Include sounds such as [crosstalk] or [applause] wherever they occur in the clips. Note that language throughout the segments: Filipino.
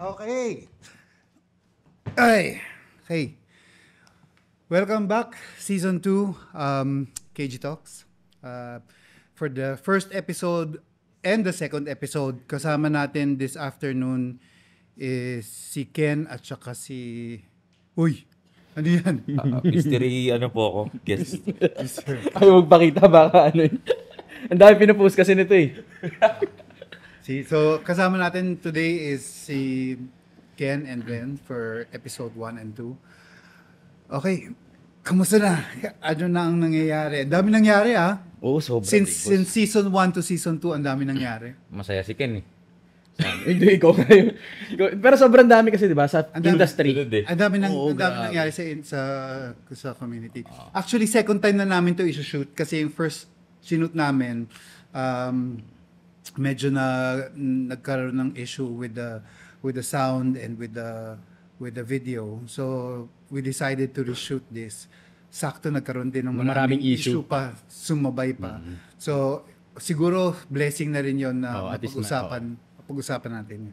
Okay. Ay, hey. Welcome back, Season 2, um, KG Talks. Uh, for the first episode and the second episode, kasama natin this afternoon is si Ken at saka si... Uy, ano yan? Uh, [laughs] mystery, ano po ako? Guest. Ay, magpakita baka ano yun. Eh. Ang dami pinupost kasi nito eh. [laughs] Si, so, kasama natin today is si Ken and Glenn for episode 1 and 2. Okay, kamusta na? Ano na ang nangyayari? Ang dami nangyari ah. Oo, sobrang. Since, eh, since season 1 to season 2, ang dami nangyari. Masaya si Ken eh. [laughs] Hindi, ikaw nga Pero sobrang dami kasi, di ba, sa andami, industry. Ang dami, nang, Oo, ang dami nangyari sa, sa, sa community. Actually, second time na namin to isushoot kasi yung first sinute namin, um, medyo na nagkaroon ng issue with the with the sound and with the with the video. So we decided to reshoot this. Sakto nagkaroon din ng maraming, maraming issue. issue pa, sumabay pa. Mm-hmm. So siguro blessing na rin 'yon na oh, pag-usapan, oh. pag-usapan natin.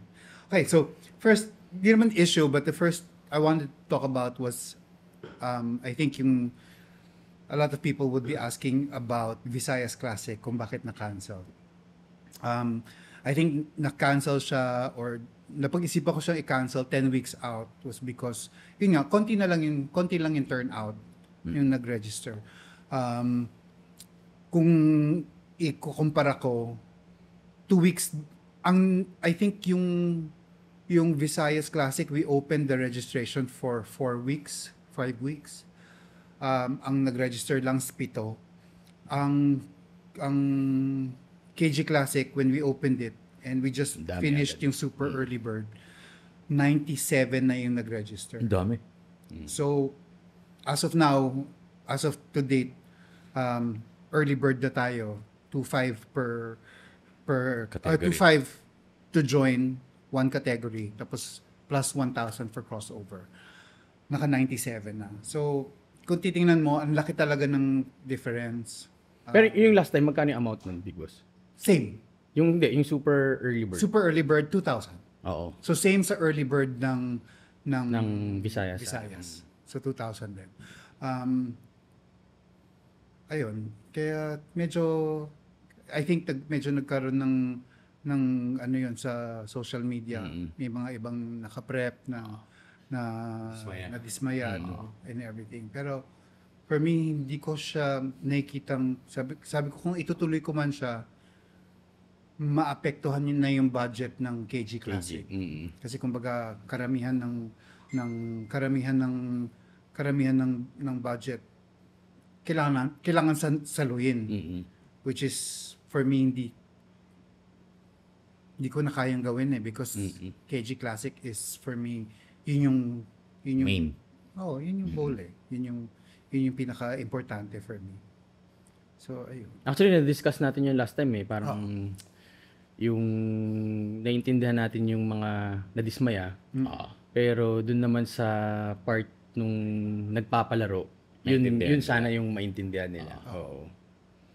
Okay, so first, di naman issue but the first I wanted to talk about was um, I think yung a lot of people would be asking about Visayas Classic kung bakit na-cancel. Um, I think na-cancel siya or napag-isipan ko siyang i-cancel 10 weeks out was because, yun nga, konti na lang yung, konti lang yung turnout mm. yung nag-register. Um, kung ikukumpara ko, two weeks, ang, I think yung, yung Visayas Classic, we opened the registration for four weeks, five weeks. Um, ang nag-register lang spito. Ang, ang KG Classic, when we opened it, and we just Dami finished agad. yung super mm. early bird, 97 na yung nag-register. Dami. Mm. So, as of now, as of to date, um, early bird na tayo, 2.5 per, per, category. or 2.5 to join one category, tapos plus 1,000 for crossover. Naka 97 na. So, kung titingnan mo, ang laki talaga ng difference. Pero um, yung last time, magkano yung amount ng Big Boss? Same. Yung hindi, yung super early bird. Super early bird, 2,000. Oo. So same sa early bird ng ng, ng Visayas. Visayas. So 2,000 din. Um, ayun. Kaya medyo, I think nag, medyo nagkaroon ng ng ano yun sa social media. Mm-hmm. May mga ibang nakaprep na na Dismaya. na dismayado mm-hmm. and everything. Pero for me, hindi ko siya nakikitang, sabi, sabi ko kung itutuloy ko man siya, maapektuhan yun na yung budget ng KG Classic. KG. Mm-hmm. Kasi kumbaga karamihan ng ng karamihan ng karamihan ng ng budget kailangan kailangan sal- saluin. Mm-hmm. Which is for me hindi hindi ko na kayang gawin eh because mm-hmm. KG Classic is for me yun yung yun yung Main. Oh, yun yung goal eh. Yun yung yun yung pinaka-importante for me. So, ayun. Actually, na-discuss natin yung last time eh. Parang, oh yung naiintindihan natin yung mga nadismaya. Mm. Ah. Pero dun naman sa part nung nagpapalaro, yun Maintindihan yun sana yung maintindihan nila. Ah. Oo.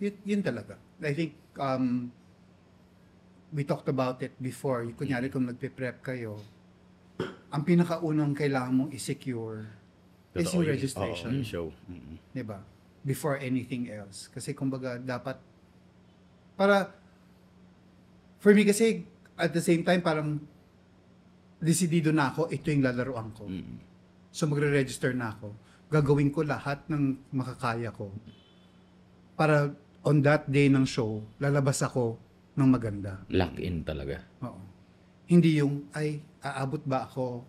Yun, yun talaga. I think, um, we talked about it before. Yung Kunyari kung nagpe-prep kayo, ang pinakaunang kailangan mong i-secure is Totoo yung registration. Oo, show. Mm-mm. 'di diba? Before anything else. Kasi kumbaga dapat para for me kasi, at the same time, parang desidido na ako, ito yung lalaroan ko. mm So magre-register na ako. Gagawin ko lahat ng makakaya ko para on that day ng show, lalabas ako ng maganda. Lock in talaga. Oo. Hindi yung, ay, aabot ba ako?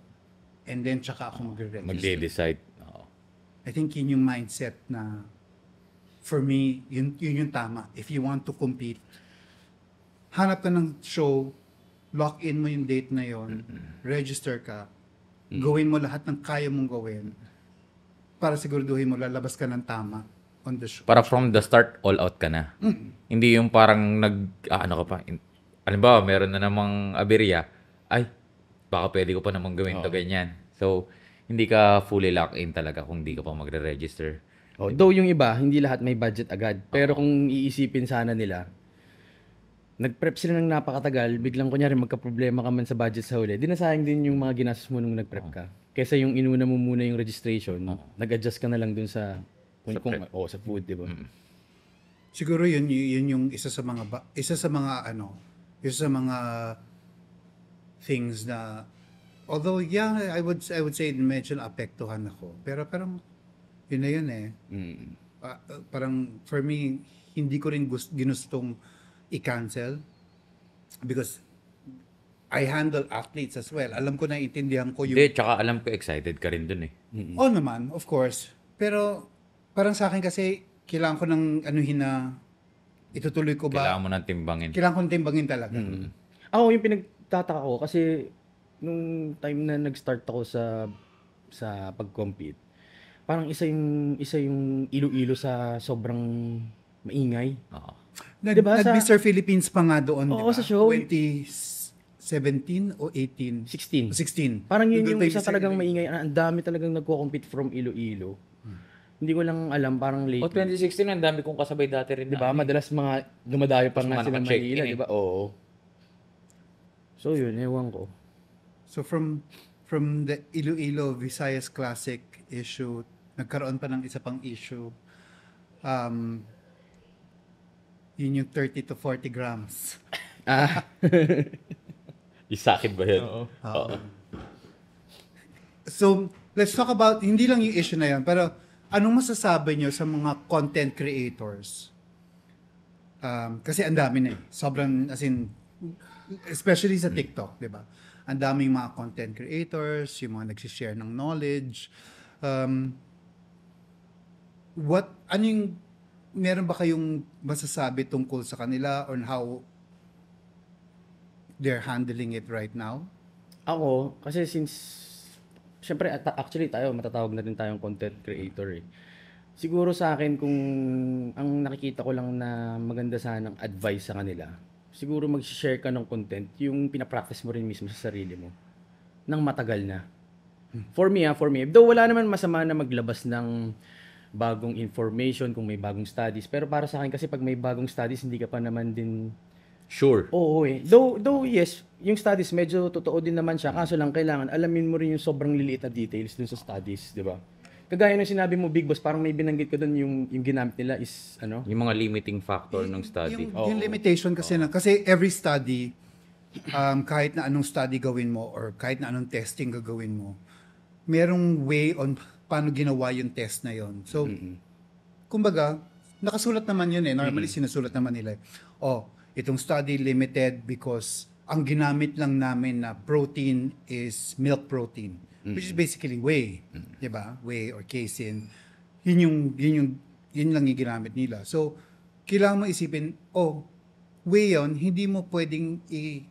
And then, tsaka ako magre-register. Magde-decide. Oo. I think yun yung mindset na, for me, yun, yun yung tama. If you want to compete, hanap ka ng show, lock in mo yung date na yon, register ka, mm. gawin mo lahat ng kaya mong gawin para siguraduhin mo lalabas ka ng tama on the show. Para from the start, all out ka na. Mm-hmm. Hindi yung parang nag, ah, ano ka pa, in, alimbawa, meron na namang aberya, ay, baka pwede ko pa namang gawin oh. to ganyan. So, hindi ka fully lock in talaga kung hindi ka pa magre-register. Oh, though yung iba, hindi lahat may budget agad. Pero kung iisipin sana nila, nagprep sila ng napakatagal, biglang kunyari magka-problema ka man sa budget sa huli, dinasayang din yung mga ginastos mo nung nagprep ka. Kesa yung inuna mo muna yung registration, nag-adjust ka na lang dun sa kung, sa kung prep. oh, sa food, di ba? Siguro yun, yun yung isa sa mga isa sa mga ano, isa sa mga things na although yeah, I would I would say medyo apektuhan ako. Pero parang yun na yun eh. Mm. Pa- ah, ah, parang for me hindi ko rin gust- ginustong i-cancel because I handle athletes as well. Alam ko na intindihan ko yung... Hindi, tsaka alam ko excited ka rin dun eh. Mm-hmm. Oo naman, of course. Pero parang sa akin kasi kailangan ko ng anuhin na itutuloy ko ba? Kailangan mo nang timbangin. Kailangan ko nang timbangin talaga. Mm-hmm. Ako yung pinagtataka ko kasi nung time na nag-start ako sa sa pag-compete, parang isa yung isa yung ilo-ilo sa sobrang maingay. Oo. Nag, diba, nag-Mr. Philippines pa nga doon, Oo, diba? sa show. 2017 o 18? 16. 16. Parang yun yung isa talagang maingay. Ang dami talagang nagko-compete from Iloilo. Hmm. Hindi ko lang alam, parang late. O 2016, ang dami kong kasabay dati rin. Diba? Na, Madalas mga dumadayo pa nga sila Manila, eh. diba? Oo. So yun, ewan ko. So from from the Iloilo Visayas Classic issue, nagkaroon pa ng isa pang issue. Um, yun yung 30 to 40 grams. [laughs] Ah. Isa [laughs] akin ba yun? Oo. Oo. So, let's talk about, hindi lang yung issue na yan, pero anong masasabi nyo sa mga content creators? Um, kasi ang dami na eh. Sobrang, as in, especially sa hmm. TikTok, di ba? Ang daming mga content creators, yung mga nagsishare ng knowledge. Um, what, anong meron ba kayong masasabi tungkol sa kanila on how they're handling it right now? Ako, kasi since, syempre actually tayo, matatawag na rin tayong content creator eh. Siguro sa akin kung ang nakikita ko lang na maganda sanang advice sa kanila, siguro mag-share ka ng content, yung pinapractice mo rin mismo sa sarili mo, nang matagal na. Hmm. For me ah, for me. Though wala naman masama na maglabas ng bagong information, kung may bagong studies. Pero para sa akin kasi pag may bagong studies, hindi ka pa naman din Sure. Oo eh. Though, though yes, yung studies medyo totoo din naman siya. Kaso lang kailangan alamin mo rin yung sobrang liliit na details dun sa studies, di ba? Kagaya ng sinabi mo, Big Boss, parang may binanggit ka doon yung, yung ginamit nila is ano? Yung mga limiting factor ng study. Yung, oh. yung limitation kasi oh. na, kasi every study, um, kahit na anong study gawin mo or kahit na anong testing gagawin mo, merong way on paano ginawa yung test na yon. So, mm-hmm. kumbaga, nakasulat naman yun eh. Normally, mm-hmm. sinusulat naman nila. Eh. Oh, itong study limited because ang ginamit lang namin na protein is milk protein, mm-hmm. which is basically whey, mm-hmm. 'di ba? Whey or casein. Yun yung yun yung yun lang yung ginamit nila. So, kailangan mo isipin, oh, whey yon, hindi mo pwedeng i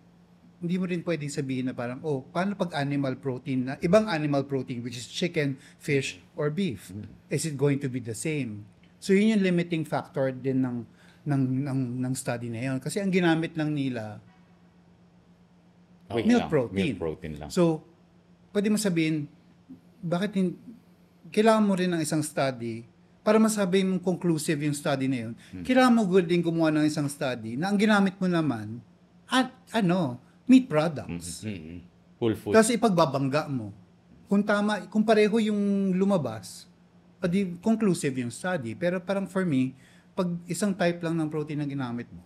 hindi mo rin pwedeng sabihin na parang, oh, paano pag animal protein na, ibang animal protein, which is chicken, fish, or beef, mm. is it going to be the same? So yun yung limiting factor din ng, ng, ng, ng study na yun. Kasi ang ginamit lang nila, okay, milk, lang. protein. milk protein lang. So, pwede mo sabihin, bakit hindi, kailangan mo rin ng isang study para masabi mong conclusive yung study na yun, hmm. kailangan mo din gumawa ng isang study na ang ginamit mo naman, at ano, meat products. Mm-hmm. Whole mm-hmm. food. Kasi ipagbabangga mo, kung tama, kung pareho yung lumabas, adi, conclusive yung study. Pero parang for me, pag isang type lang ng protein na ginamit mo.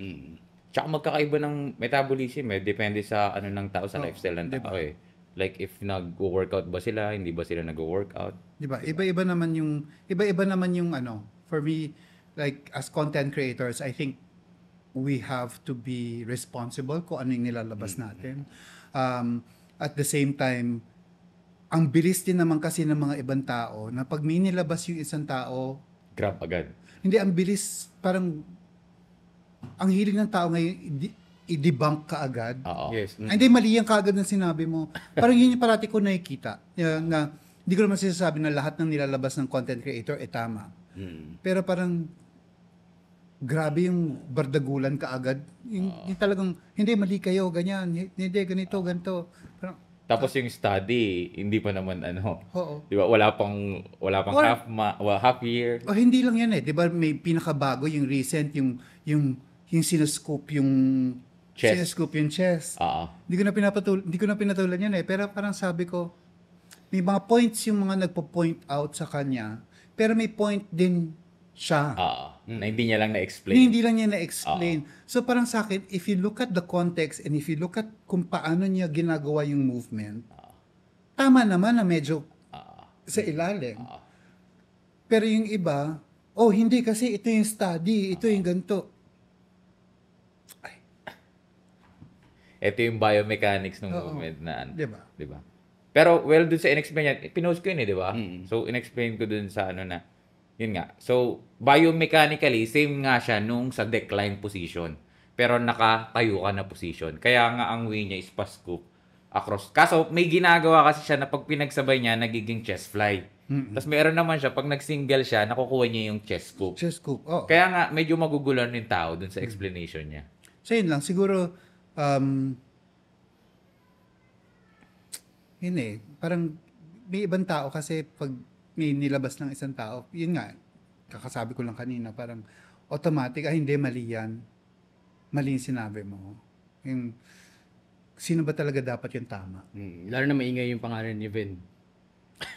Mm. Tsaka magkakaiba ng metabolism eh. Depende sa ano ng tao, sa oh, lifestyle ng diba? tao eh. Like if nag-workout ba sila, hindi ba sila nag-workout? Di ba? Iba-iba naman yung, iba-iba naman yung ano, for me, like as content creators, I think we have to be responsible kung ano yung nilalabas mm-hmm. natin. Um, at the same time, ang bilis din naman kasi ng mga ibang tao na pag may nilabas yung isang tao, grab agad. Hindi, ang bilis, parang, ang hiling ng tao ngayon, i- i-debunk ka agad. Yes. Mm. Hindi, mali yan kaagad ng sinabi mo. Parang yun yung parati ko nakikita. na, hindi ko naman sinasabi na lahat ng nilalabas ng content creator, eh tama. Mm. Pero parang, grabe yung bardagulan kaagad. Yung, uh, yung talagang, hindi, mali kayo, ganyan, hindi, ganito, ganito. Parang, tapos ah. yung study, hindi pa naman ano. Oo. Di ba? Wala pang, wala pang or, half, ma, well, half year. Oh, hindi lang yan eh. Di ba may pinakabago yung recent, yung, yung, yung sinoscope yung chest. Sinoscope yung chest. Oo. Ah. Hindi ko na pinapatul hindi ko na pinatulan yan eh. Pero parang sabi ko, may mga points yung mga nagpo-point out sa kanya. Pero may point din siya. Oo. hindi niya lang na-explain. Hindi, lang niya na-explain. Oo. So parang sa akin, if you look at the context and if you look at kung paano niya ginagawa yung movement, Oo. tama naman na medyo Oo. sa ilalim. Pero yung iba, oh hindi kasi ito yung study, ito Oo. yung ganito. Ito yung biomechanics ng Oo. movement na ano. Diba? Diba? Pero well, dun sa inexplain niya, pinost ko yun eh, di ba? Mm. So, inexplain ko dun sa ano na, yun nga. So, biomechanically, same nga siya nung sa decline position. Pero nakatayo ka na position. Kaya nga ang way niya is pass scoop across. Kaso, may ginagawa kasi siya na pag pinagsabay niya, nagiging chest fly. Mm-hmm. Tapos meron naman siya, pag nag-single siya, nakukuha niya yung chest scoop. Chest scoop, Oh. Kaya nga, medyo magugulan yung tao dun sa explanation niya. So, yun lang. Siguro, um, yun eh. Parang, may ibang tao kasi pag may nilabas ng isang tao, yun nga, kakasabi ko lang kanina, parang automatic, ah hindi, mali yan. Mali yung sinabi mo. Yung, sino ba talaga dapat yung tama? Mm, lalo na maingay yung pangalan ni Vin.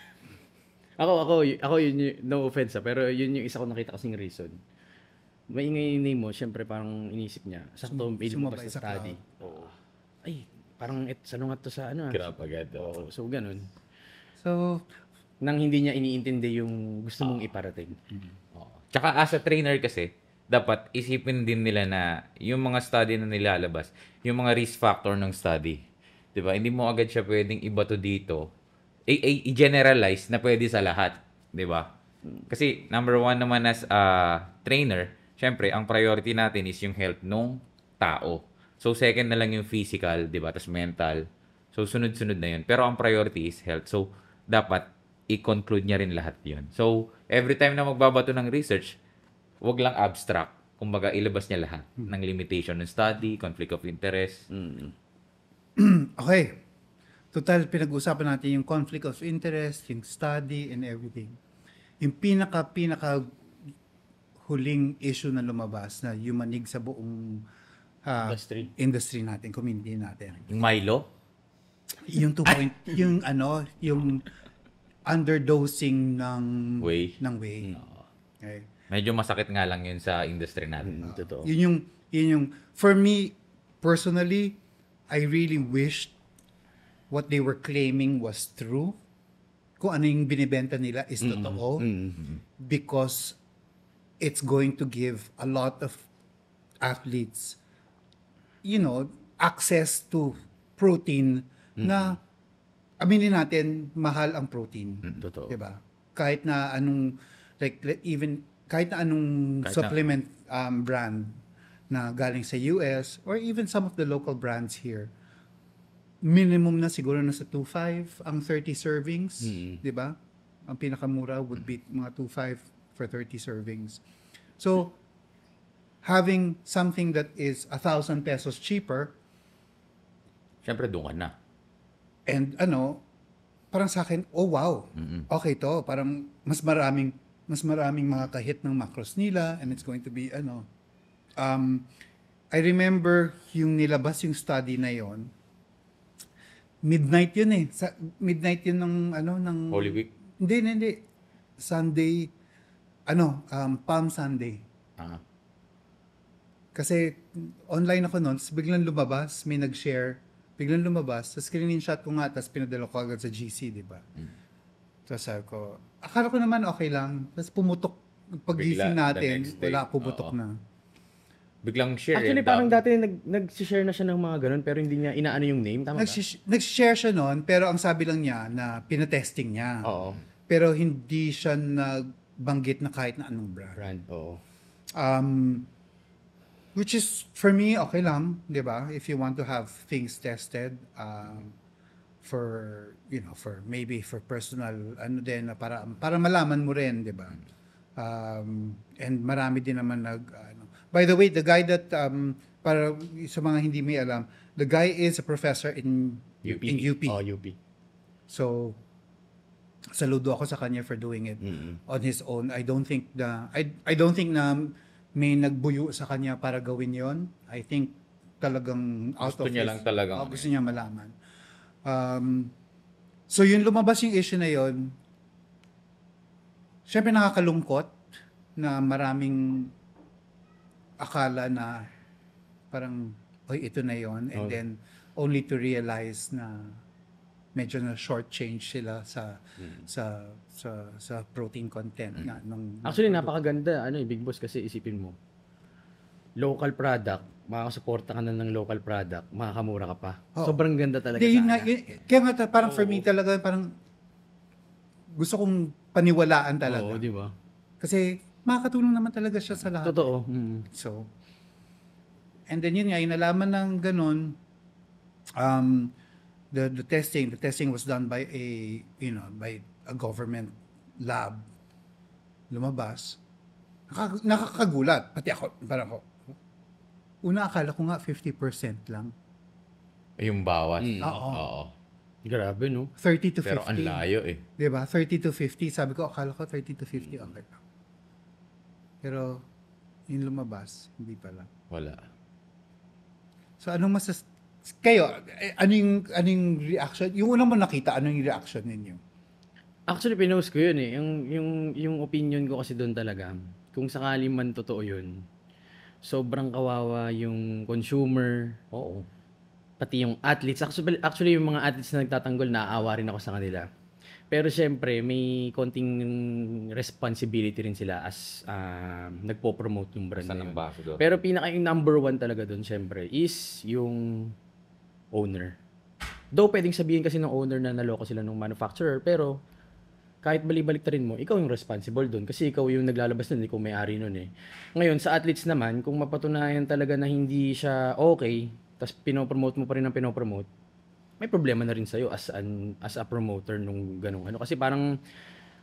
[laughs] ako, ako, ako yun, yun, no offense ah, pero yun yung isa ko nakita kasing reason. Maingay yung name mo, syempre parang inisip niya, sa Sum- mail pa sa study. Oo. Ay, parang et, salungat to sa ano. Grab ah. agad. Oo, so ganun. So, nang hindi niya iniintindi yung gusto mong ah. iparating. Mm-hmm. Oo. Tsaka as a trainer kasi, dapat isipin din nila na yung mga study na nilalabas, yung mga risk factor ng study. 'Di ba? Hindi mo agad siya pwedeng iba to dito. I- generalize na pwede sa lahat, 'di ba? Kasi number one naman as a uh, trainer, syempre ang priority natin is yung health ng tao. So second na lang yung physical, 'di ba? Tapos mental. So sunod-sunod na 'yun. Pero ang priority is health. So dapat i-conclude niya rin lahat yun. So, every time na magbabato ng research, wag lang abstract. Kumbaga, ilabas niya lahat mm. ng limitation ng study, conflict of interest. Mm. [clears throat] okay. Total, pinag-uusapan natin yung conflict of interest, yung study, and everything. Yung pinaka-pinaka huling issue na lumabas na yumanig sa buong uh, industry. industry natin, community natin. Yung Milo? Yung 2 yung ano, yung underdosing ng Whey. ng whey. Oo. Mm. Okay. Medyo masakit nga lang yun sa industry natin. Mm, totoo. Yun yung yun yung for me personally, I really wished what they were claiming was true. Kung ano yung binibenta nila is Mm-mm. totoo Mm-mm. because it's going to give a lot of athletes you know access to protein na mm-hmm aminin natin, mahal ang protein. Mm, totoo. 'Di ba? Kahit na anong like even kahit na anong kahit supplement na, um, brand na galing sa US or even some of the local brands here minimum na siguro na sa 2.5 ang 30 servings, mm-hmm. 'di ba? Ang pinakamura would be mm-hmm. mga 2.5 for 30 servings. So having something that is a thousand pesos cheaper, syempre doon ka na. And ano, parang sa akin, oh wow, okay to. Parang mas maraming, mas maraming mga kahit ng macros nila and it's going to be ano. Um, I remember yung nilabas yung study na yon midnight yun eh. Sa, midnight yun ng ano ng Holy Week. Hindi, hindi, hindi. Sunday ano, um, Palm Sunday. Ah. Uh-huh. Kasi online ako noon, biglang lumabas, may nag-share biglang lumabas, tapos screenshot ko nga, tapos pinadala ko agad sa GC, di ba? Mm. Tapos sabi ko, akala ko naman okay lang. Tapos pumutok, pag pagising natin, wala, pumutok Oo. na. Biglang share. Actually, eh, parang dati nag, nag-share na siya ng mga ganun, pero hindi niya inaano yung name, tama Nag-sh- Nag-share siya noon, pero ang sabi lang niya na pinatesting niya. Oo. Pero hindi siya nagbanggit na kahit na anong brand. Brand, oo. Um, Which is, for me, okay lang, di ba? If you want to have things tested, um, for, you know, for maybe for personal, ano din, para, para malaman mo rin, di ba? Um, and marami din naman nag, ano. By the way, the guy that, um, para sa mga hindi may alam, the guy is a professor in UP. In UP. Oh, UP. So, saludo ako sa kanya for doing it mm-hmm. on his own. I don't think na, I, I don't think na may nagbuyo sa kanya para gawin yon. I think talagang out gusto of niya his, lang talaga. Oh, gusto niya malaman. Um, so yun, lumabas yung issue na yun. Siyempre nakakalungkot na maraming akala na parang, oy, ito na yon. And oh. then, only to realize na medyo na short change sila sa mm. sa sa sa protein content mm. nga ng Actually ng napakaganda ano eh, Big Boss kasi isipin mo local product makakasuporta ka na ng local product makakamura ka pa. Oh. Sobrang ganda talaga. Di, yun nga, yun, kaya nga parang oh. for me talaga parang gusto kong paniwalaan talaga. oh, di ba? Kasi makakatulong naman talaga siya sa lahat. Totoo. Mm. So and then yun nga inalaman ng ganun um the the testing the testing was done by a you know by a government lab lumabas nakakagulat pati ako parang ako una akala ko nga 50% lang eh, Yung bawas. Mm. Oo. Oo. Grabe, no? 30 to 50 Pero ang layo eh. Di ba? 30 to 50. Sabi ko, akala ko 30 to 50. Hmm. Okay. Pero, yung lumabas, hindi pala. Wala. So, anong masas kayo, eh, anong, anong reaction? Yung unang mo nakita, anong reaction ninyo? Actually, pinost ko yun eh. Yung, yung, yung opinion ko kasi doon talaga, kung sakali man totoo yun, sobrang kawawa yung consumer. Oo. Pati yung athletes. Actually, actually yung mga athletes na nagtatanggol, naaawa rin ako sa kanila. Pero syempre, may konting responsibility rin sila as uh, nagpo-promote yung brand As na yun. Pero pinaka yung number one talaga doon syempre is yung owner. Though pwedeng sabihin kasi ng owner na naloko sila ng manufacturer, pero kahit balibalik ta rin mo, ikaw yung responsible doon kasi ikaw yung naglalabas nun, kung may-ari nun eh. Ngayon, sa athletes naman, kung mapatunayan talaga na hindi siya okay, tapos pinopromote mo pa rin ang pinopromote, may problema na rin sa'yo as, an, as a promoter nung ganun. ano. Kasi parang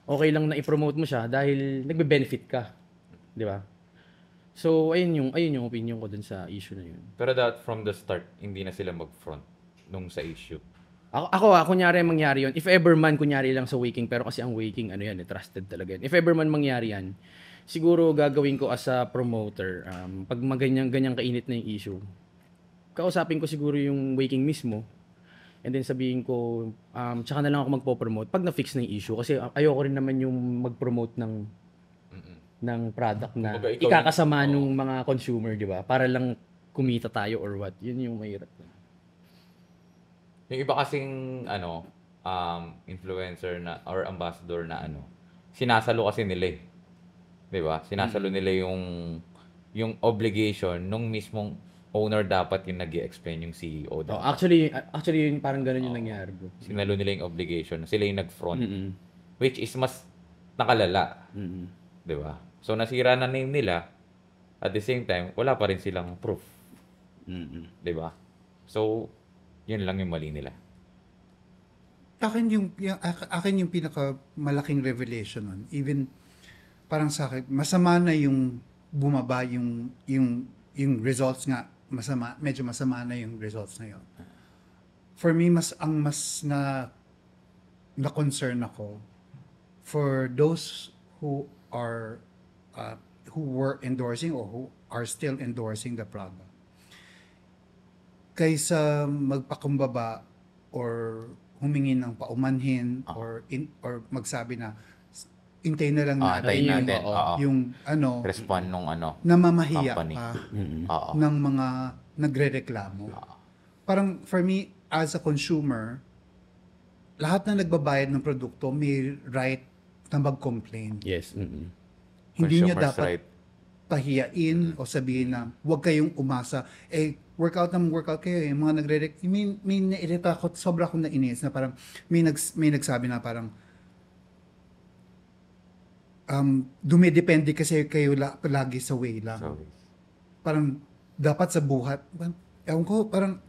okay lang na i-promote mo siya dahil nagbe-benefit ka. Di ba? So, ayun yung, ayun yung opinion ko dun sa issue na yun. Pero that from the start, hindi na sila mag-front nung sa issue? Ako, ako ah, kunyari mangyari yon. If ever man, kunyari lang sa waking, pero kasi ang waking, ano yan, eh, trusted talaga yan. If ever man mangyari yan, siguro gagawin ko as a promoter, um, pag maganyang-ganyang kainit na yung issue, kausapin ko siguro yung waking mismo, and then sabihin ko, um, tsaka na lang ako magpo-promote pag na-fix na yung issue. Kasi ayoko rin naman yung mag-promote ng mm ng product na Kumbaga, ikaw- ikakasama oh. ng mga consumer, di ba? Para lang kumita tayo or what. Yun yung mahirap. Yung iba kasing, ano, um, influencer na, or ambassador na, ano, sinasalo kasi nila eh. Di ba? Sinasalo mm. nila yung, yung obligation nung mismong owner dapat yung nag explain yung CEO. Oh, dapat. Oh, actually, actually yun, parang ganun oh. yung nangyari, bro. Sinalo nila yung obligation. Sila yung nag-front. Mm-hmm. Which is mas nakalala. Mm-hmm. Di ba? So, nasira na name nila. At the same time, wala pa rin silang proof. Mm-hmm. Di ba? So, yun lang yung mali nila. Akin yung, yung akin yung pinaka malaking revelation nun. Even parang sa akin, masama na yung bumaba yung yung yung results nga masama, medyo masama na yung results na yun. For me, mas ang mas na na concern ako for those who are uh, who were endorsing or who are still endorsing the product kaysa magpakumbaba or humingi ng paumanhin oh. or in, or magsabi na intay na lang ah, natin, uh, yung, natin. Oo. Oo. Ah, yung ano respond nung ano namamahiya company. pa mm-hmm. ng mga nagrereklamo. Oo. Parang for me as a consumer lahat na nagbabayad ng produkto may right na mag-complain. Yes. Mm-hmm. Hindi niya dapat right. pahiyain mm-hmm. o sabihin na huwag kayong umasa eh workout ng workout kayo, eh. yung mga nagre-rect, may, may nairita ako, sobra akong nainis na parang, may, nags, may nagsabi na parang, um, dumidepende kasi kayo la, lagi sa way lang. Sorry. Parang, dapat sa buhat. Parang, ewan ko, parang,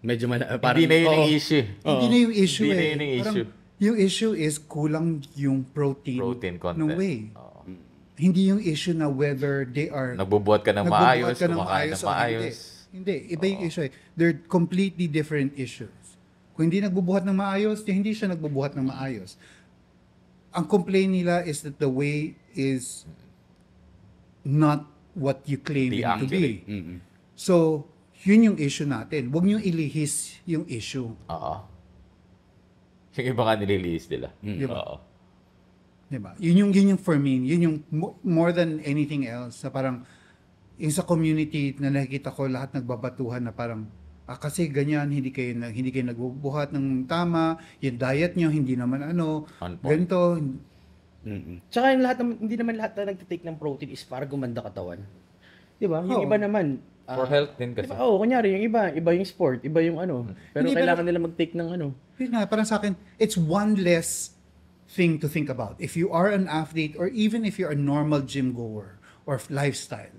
Medyo mala, parang, hindi na yun oh, yung issue. Oh, hindi na yung issue hindi eh. na yun yung issue. Parang, yung issue is kulang yung protein, protein ng whey. Oh. Hindi yung issue na whether they are... Nagbubuhat ka ng maayos, ka ng kumakain ng maayos. Hindi. hindi. Iba yung issue eh. They're completely different issues. Kung hindi nagbubuhat ng maayos, di hindi siya nagbubuhat ng maayos. Ang complaint nila is that the way is not what you claim it to be. Mm-hmm. So, yun yung issue natin. Huwag niyong ilihis yung issue. Oo. Yung iba nga nililihis nila. Mm. Diba? Oo. 'Di ba? Yun yung yun yung for me, yun yung more than anything else. Sa parang yung sa community na nakikita ko lahat nagbabatuhan na parang ah, kasi ganyan hindi kayo na, hindi kayo nagbubuhat ng tama, yung diet niyo hindi naman ano, ganito. Mm-hmm. Tsaka yung lahat naman, hindi naman lahat na nagte-take ng protein is para gumanda katawan. 'Di ba? Yung iba naman uh, for health din kasi. Diba? Oo, oh, kunyari yung iba, iba yung sport, iba yung ano. Mm-hmm. Pero hindi, kailangan pero, nila mag-take ng ano. Yun nga, parang sa akin, it's one less thing to think about. If you are an athlete or even if you're a normal gym goer or lifestyle,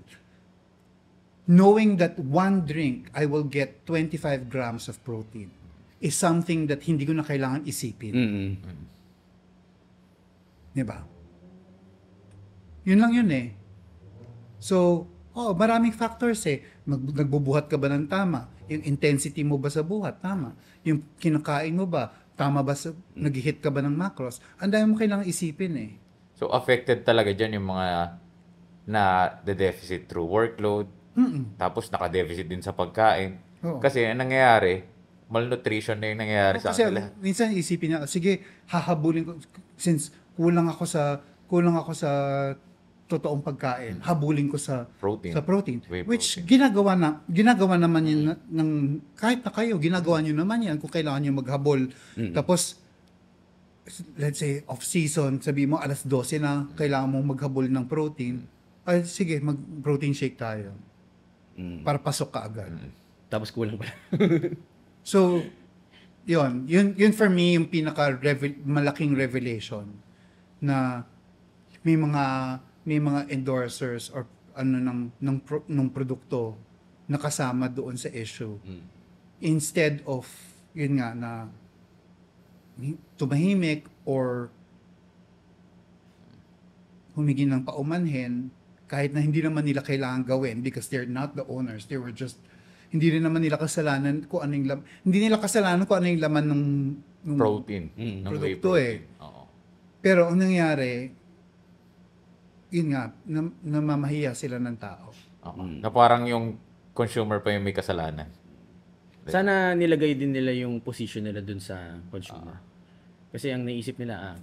knowing that one drink I will get 25 grams of protein is something that hindi ko na kailangan isipin. Mm-hmm. 'Di ba? Yun lang yun eh. So, oh, maraming factors eh. Mag- nagbubuhat ka ba ng tama? Yung intensity mo ba sa buhat? Tama. Yung kinakain mo ba? Tama ba? Sa, hmm. Nag-hit ka ba ng macros? Ang dami mo kailangang isipin eh. So, affected talaga dyan yung mga na the deficit through workload. Mm-mm. Tapos, naka-deficit din sa pagkain. Oo. Kasi, ang nangyayari, malnutrition na yung nangyayari Oo, sa kasi, kanila. minsan isipin niya, sige, hahabulin ko, since kulang ako sa, kulang ako sa totoong pagkain. Habulin ko sa protein. Sa protein. Whey which protein. ginagawa na ginagawa naman yun mm. ng kahit na kayo ginagawa niyo naman yan kung kailangan niyo maghabol. Mm. Tapos let's say off season, sabi mo alas 12 na mm. kailangan mong maghabol ng protein. Mm. Ay sige, mag protein shake tayo. Mm. Para pasok ka agad. Mm. Tapos kulang pa [laughs] so yun, yun yun for me yung pinaka malaking revelation na may mga may mga endorsers or ano ng ng, pro, ng produkto nakasama doon sa issue. Mm. Instead of yun nga na tumahimik or humingi ng paumanhin kahit na hindi naman nila kailangan gawin because they're not the owners. They were just hindi rin naman nila kasalanan ko ano yung Hindi nila kasalanan ko ano yung laman hmm, ng, ng eh. protein, mm, produkto ng protein. eh. Oo. Pero ang nangyari, yun nga, nam- namamahiya sila ng tao. Oo. Na parang yung consumer pa yung may kasalanan. Sana nilagay din nila yung position nila dun sa consumer. Kasi ang naisip nila, ah,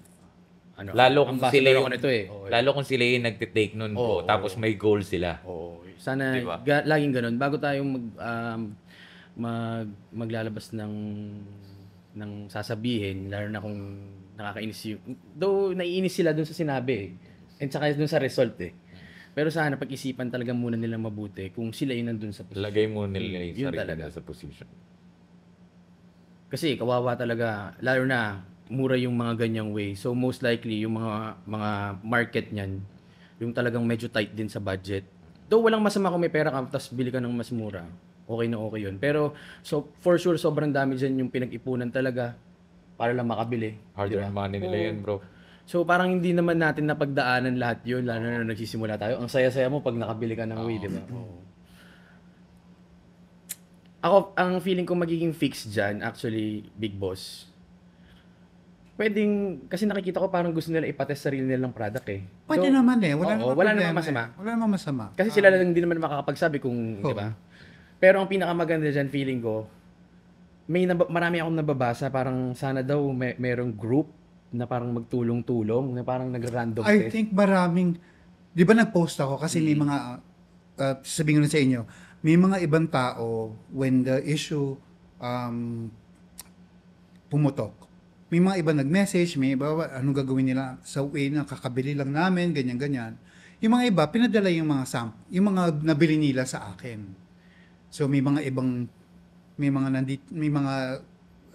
ano, Lalo kung ambassador sila yung, ako nito eh. lalo kung sila yung nagtitake nun po, Oo, tapos may goal sila. Oo. Sana Di ga- laging ganun bago tayo mag um, mag maglalabas ng ng sasabihin lalo na kung nakakainis yung though naiinis sila dun sa sinabi eh. At eh, saka dun sa result eh. Pero sana pag-isipan talaga muna nila mabuti kung sila yun nandun sa position. Lagay mo nila yung Yun sarili nila sa position. Kasi kawawa talaga, lalo na mura yung mga ganyang way. So most likely yung mga mga market niyan, yung talagang medyo tight din sa budget. Though walang masama kung may pera ka tapos bili ka ng mas mura. Okay na okay yun. Pero so for sure sobrang dami diyan yung pinag-ipunan talaga para lang makabili. Harder earned diba? money nila yun, bro. So parang hindi naman natin napagdaanan lahat yun, lalo na nagsisimula tayo. Ang saya-saya mo pag nakabili ka ng Wii, di ba? Ako, ang feeling ko magiging fix dyan, actually, Big Boss. Pwedeng, kasi nakikita ko parang gusto nila ipatest sarili nilang product eh. Pwede naman eh. Wala oo, naman wala namang masama. Eh. Wala namang masama. Kasi ah. sila lang hindi naman makakapagsabi kung, di ba? Pero ang pinakamaganda dyan, feeling ko, may nab- marami akong nababasa, parang sana daw may merong group na parang magtulong-tulong, na parang nag-random I test? think maraming, di ba nag-post ako kasi mm. may mga, uh, sabihin ko na sa inyo, may mga ibang tao when the issue um, pumutok. May mga iba nag-message, may iba, anong gagawin nila sa way na kakabili lang namin, ganyan-ganyan. Yung mga iba, pinadala yung mga samp, yung mga nabili nila sa akin. So may mga ibang may mga nandit, may mga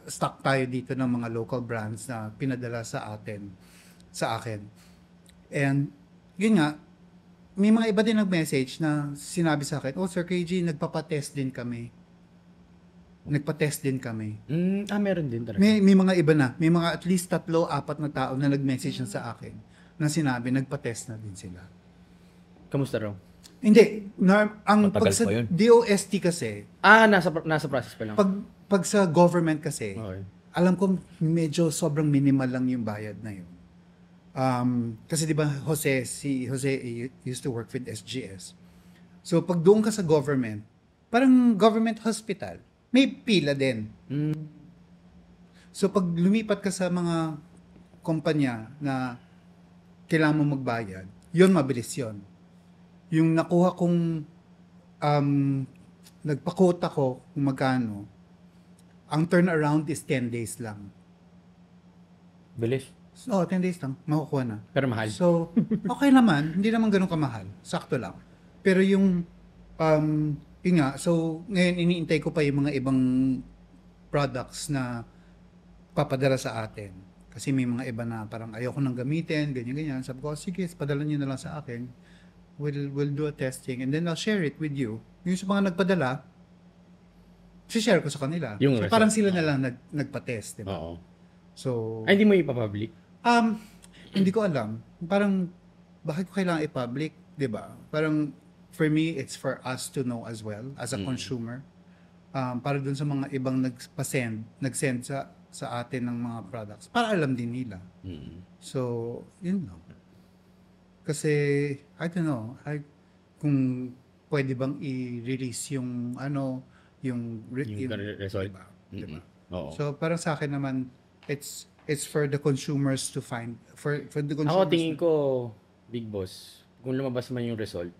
stuck tayo dito ng mga local brands na pinadala sa atin, sa akin. And, yun nga, may mga iba din nag-message na sinabi sa akin, oh Sir KG, nagpapatest din kami. Nagpa-test din kami. Mm, ah, meron din talaga. May, may mga iba na. May mga at least tatlo, apat na tao na nag-message na sa akin na sinabi, nagpa-test na din sila. Kamusta raw? Hindi. Na, ang Matagal pag sa pa yun. DOST kasi, Ah, nasa, nasa process pa lang. pag, pag sa government kasi, Okay. alam ko medyo sobrang minimal lang yung bayad na yun. Um, kasi di ba Jose, si Jose used to work with SGS. So pag doon ka sa government, parang government hospital, may pila din. Hmm. So pag lumipat ka sa mga kumpanya na kailangan mo magbayad, yun mabilis yun yung nakuha kong um, nagpakota ko kung magkano, ang turnaround is 10 days lang. Bilis. So, 10 days lang, makukuha na. Pero mahal. So, okay naman. hindi naman ganun kamahal. Sakto lang. Pero yung, um, yun nga, so, ngayon iniintay ko pa yung mga ibang products na papadala sa atin. Kasi may mga iba na parang ayoko nang gamitin, ganyan-ganyan. Sabi ko, oh, sige, padala nyo na lang sa akin we'll, we'll do a testing and then I'll share it with you. Yung sa mga nagpadala, si share ko sa kanila. Yung so, parang sila na lang nag, nagpa-test, di ba? Oo. So, Ay, ah, hindi mo ipapublic? Um, hindi ko alam. Parang, bakit ko kailangan i-public, di ba? Parang, for me, it's for us to know as well, as a mm. consumer. Um, para dun sa mga ibang nagpa-send, nag-send sa, sa atin ng mga products, para alam din nila. Mm. So, yun lang. Kasi, I don't know, I, kung pwede bang i-release yung ano, yung, re- yung, yung result. Diba? Diba? So, parang sa akin naman, it's it's for the consumers to find for for the consumers. Ako tingin ko Big Boss, kung lumabas man yung result,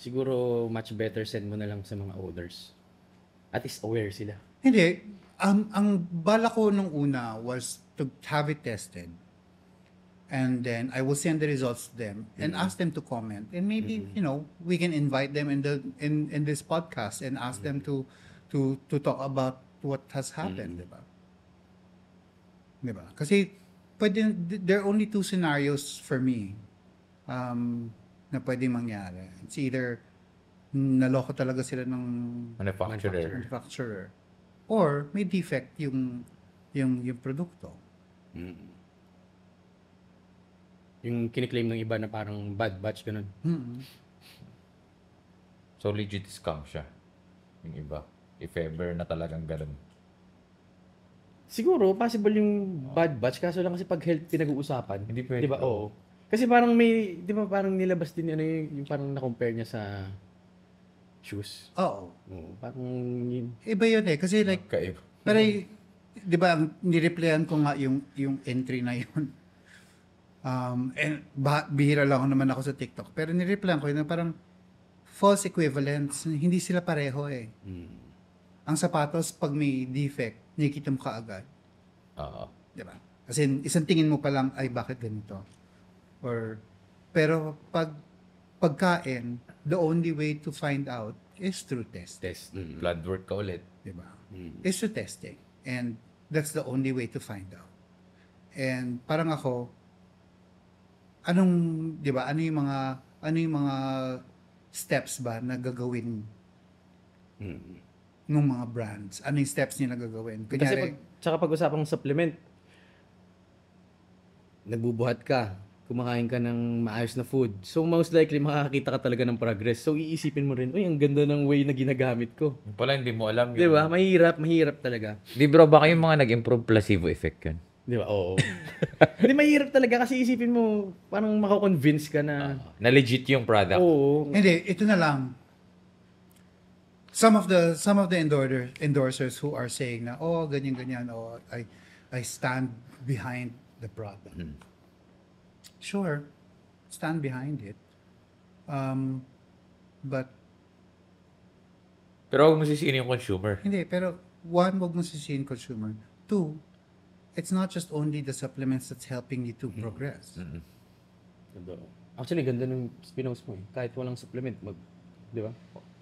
siguro much better send mo na lang sa mga owners. At least aware sila. Hindi, um, ang bala ko nung una was to have it tested and then I will send the results to them and mm-hmm. ask them to comment and maybe mm-hmm. you know we can invite them in the in in this podcast and ask mm-hmm. them to to to talk about what has happened, mm-hmm. 'di ba? 'Di ba? Kasi there are only two scenarios for me um na pwede mangyari. It's either naloko talaga sila ng manufacturer. manufacturer or may defect yung yung yung produkto. Mm-hmm. Yung kiniklaim ng iba na parang bad batch, ganun. Mm-hmm. So legit scam siya. Yung iba. If ever na talagang ganun. Siguro, possible yung bad batch. Kaso lang kasi pag health pinag-uusapan. Hindi pwede. Diba? Oo. Kasi parang may, di ba parang nilabas din ano yung, yung parang na-compare niya sa shoes. Oo. Oo parang yun. Iba yun eh. Kasi like, Kaiba. pero, di ba, nireplyan ko nga yung, yung entry na yun. Um, and bah- bihira lang ako naman ako sa TikTok. Pero nireplyan ko yun, parang false equivalents. Hindi sila pareho eh. Mm. Ang sapatos, pag may defect, nakikita mo kaagad. Oo. Diba? Kasi isang tingin mo pa lang, ay bakit ganito? Or, pero pag pagkain, the only way to find out is through test. Test. Mm. Blood work ka ulit. Diba? Mm. Is through testing. And that's the only way to find out. And parang ako, anong, 'di ba? Ano yung mga ano yung mga steps ba na gagawin mm. ng mga brands? Ano yung steps nila gagawin? Kunyari, Kasi pag, tsaka pag-usapang supplement, nagbubuhat ka, kumakain ka ng maayos na food. So most likely makakakita ka talaga ng progress. So iisipin mo rin, uy, ang ganda ng way na ginagamit ko. Yung Pala hindi mo alam yun. 'Di ba? Mahirap, mahirap talaga. Di bro, baka yung mga nag-improve placebo effect yun. Di ba? Oo. [laughs] Hindi, mahirap talaga kasi isipin mo, parang makakonvince ka na, Na legit yung product. oo, Hindi, ito na lang. Some of the some of the endorder, endorsers who are saying na oh ganyan ganyan oh I I stand behind the product. Hmm. Sure, stand behind it. Um, but Pero huwag mo sisihin yung consumer. hindi pero one wag mong sisihin consumer. Two, it's not just only the supplements that's helping you to mm-hmm. progress. Mm-hmm. Oh. Actually, ganda ng pinost mo eh. Kahit walang supplement, mag, di ba?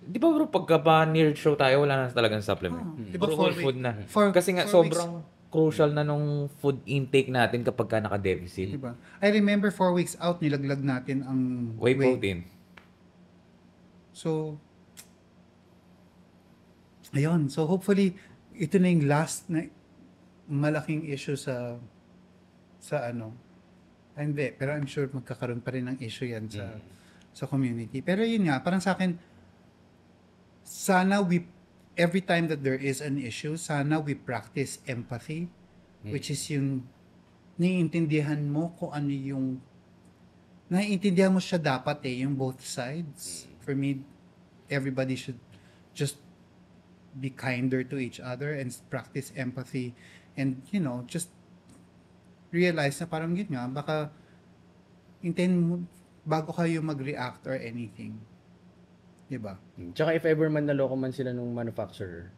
Di ba bro, pagka pa nerd show tayo, wala na talagang supplement. Ah, mm-hmm. Di ba for food week, na. For, Kasi nga, sobrang weeks. crucial na nung food intake natin kapag ka naka-deficit. Di ba? I remember four weeks out, nilaglag natin ang whey, whey. protein. So, ayun. So, hopefully, ito na yung last na malaking issue sa sa ano. Ah, hindi, pero I'm sure magkakaroon pa rin ng issue yan sa mm. sa community. Pero yun nga, parang sa akin sana we every time that there is an issue, sana we practice empathy, mm. which is yung naiintindihan mo kung ano yung naiintindihan mo siya dapat eh, yung both sides. Mm. For me, everybody should just be kinder to each other and practice empathy And, you know, just realize na parang yun nga, baka intend mo bago kayo mag-react or anything. di ba hmm. Tsaka if ever man naloko man sila nung manufacturer,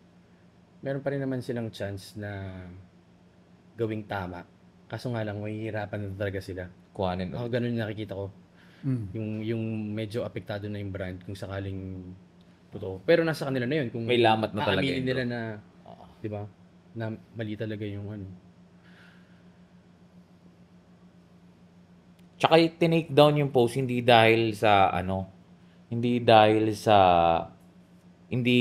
meron pa rin naman silang chance na gawing tama. Kaso nga lang, mahihirapan na talaga sila. Kuhanin. Ako ganun yung nakikita ko. Mm. Yung, yung medyo apektado na yung brand kung sakaling totoo. Pero nasa kanila na yun. Kung May lamat na talaga. nila na, di ba? na mali talaga yung ano. Tsaka tinake down yung post hindi dahil sa ano, hindi dahil sa hindi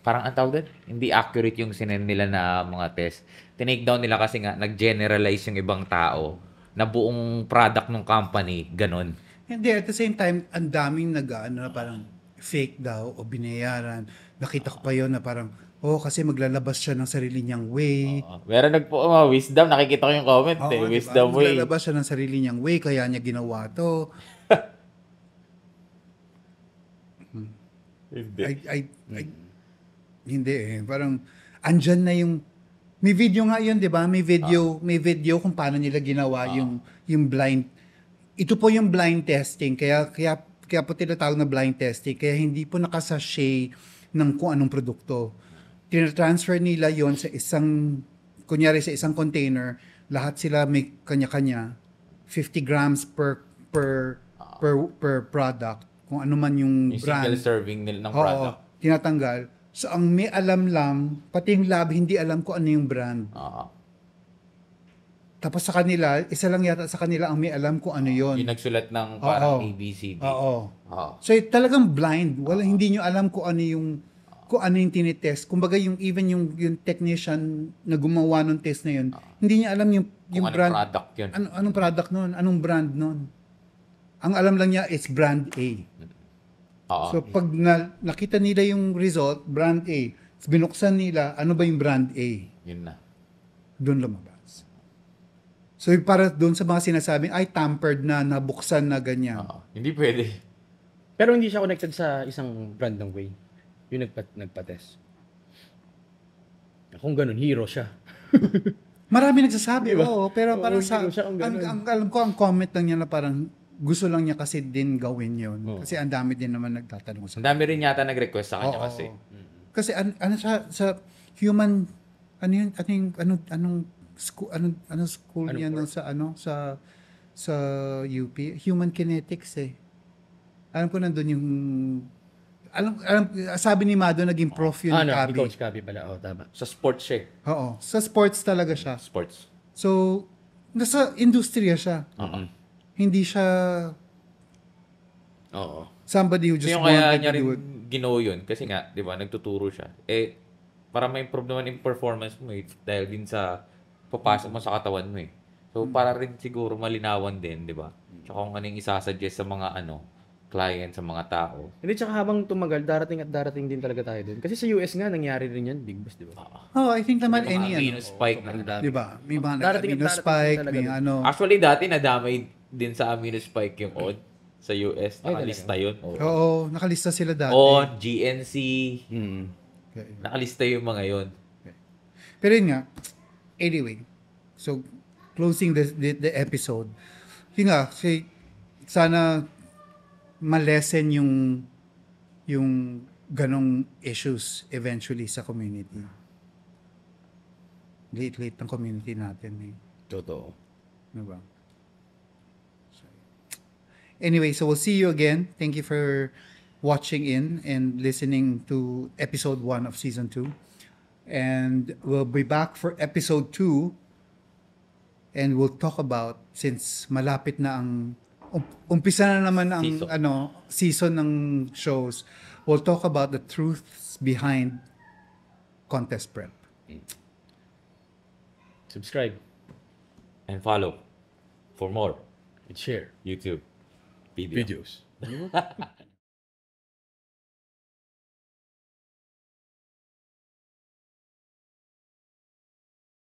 parang ang tawag hindi accurate yung sinend nila na mga test. Tinake down nila kasi nga nag-generalize yung ibang tao na buong product ng company, ganun. Hindi, at the same time, ang daming nag, ano, parang fake daw o binayaran. Nakita ko pa yon na parang Oh, kasi maglalabas siya ng sarili niyang way. Oo. Meron nagpo oh, wisdom, nakikita ko yung comment Oo, eh, diba? wisdom way. Maglalabas siya ng sarili niyang way, kaya niya ginawa to. [laughs] Hmm. Hindi. I, I, I, hmm. hindi eh. Parang, andyan na yung, may video nga yun, di ba? May video, ah. may video kung paano nila ginawa ah. yung, yung blind, ito po yung blind testing, kaya, kaya, kaya po tinatawag na blind testing, kaya hindi po nakasashay ng kung anong produkto tinatransfer nila yon sa isang, kunyari sa isang container, lahat sila may kanya-kanya, 50 grams per per per per product kung ano man yung, yung brand. Single serving nila ng product. Oo, product. tinatanggal. So ang may alam lang, pati yung lab hindi alam kung ano yung brand. Oo. Tapos sa kanila, isa lang yata sa kanila ang may alam kung ano yon. Yung nagsulat ng parang ABCD. Oo. Oo. So eh, talagang blind. Wala, uh-huh. hindi nyo alam kung ano yung kung ano yung tinitest. Kumbaga yung even yung yung technician na gumawa ng test na yun, uh, hindi niya alam yung yung anong brand product yun. Ano anong product noon? Anong brand noon? Ang alam lang niya is brand A. Uh, so pag na, nakita nila yung result, brand A, binuksan nila, ano ba yung brand A? Yun na. Doon lumabas. So para doon sa mga sinasabi, ay tampered na, nabuksan na ganyan. Uh, hindi pwede. Pero hindi siya connected sa isang brand ng way. Yung nagpa, nagpa-test. Kung ganun, hero siya. [laughs] Marami nagsasabi, diba? oo. Pero oo, parang sa, siya, ang, ang, alam ko, ang comment lang niya na parang gusto lang niya kasi din gawin yun. oh. Kasi ang dami din naman nagtatanong sa Ang dami rin yata nag-request sa kanya oo, kasi. Oo. Kasi an, ano sa, sa human, ano yun, ano yung, ano, anong school, ano, ano school niya no, sa, ano, sa, sa UP? Human kinetics eh. Alam ko nandun yung alam, alam, sabi ni Mado, naging prof yun ah, ni no, Kabi. Coach Kabi pala. Oh, tama. Sa sports siya. Eh. Oo. Sa sports talaga siya. Sports. So, nasa industriya siya. Uh-huh. Hindi siya Oo. somebody who just so, yung wanted kaya niya rin ginawa yun. Kasi nga, di ba, nagtuturo siya. Eh, para ma-improve naman yung performance mo eh, dahil din sa papasok mo sa katawan mo eh. So, para rin siguro malinawan din, di ba? Tsaka kung ano yung isasuggest sa mga ano, client, sa mga tao. Hindi, tsaka habang tumagal, darating at darating din talaga tayo doon. Kasi sa US nga, nangyari rin yan, Big Boss, di ba? Oh, I think naman any ano. Amino spike, oh, ano Di ba? May mga darating amino spike, may ano. Actually, dati nadamay din sa amino spike yung odd sa US. Nakalista yun. Oo, Oo nakalista sila dati. Odd, GNC. Hmm. Okay. Nakalista yung mga yun. Okay. Pero yun nga, anyway, so closing the, the, the episode, yun nga, say, sana malesen yung yung ganong issues eventually sa community. Late-late ng community natin eh. Totoo. Diba? So, anyway, so we'll see you again. Thank you for watching in and listening to episode 1 of season 2. And we'll be back for episode 2 and we'll talk about since malapit na ang umpisa na naman ang season. ano season ng shows. We'll talk about the truths behind contest prep. Mm. Subscribe and follow for more and share YouTube video. videos. [laughs]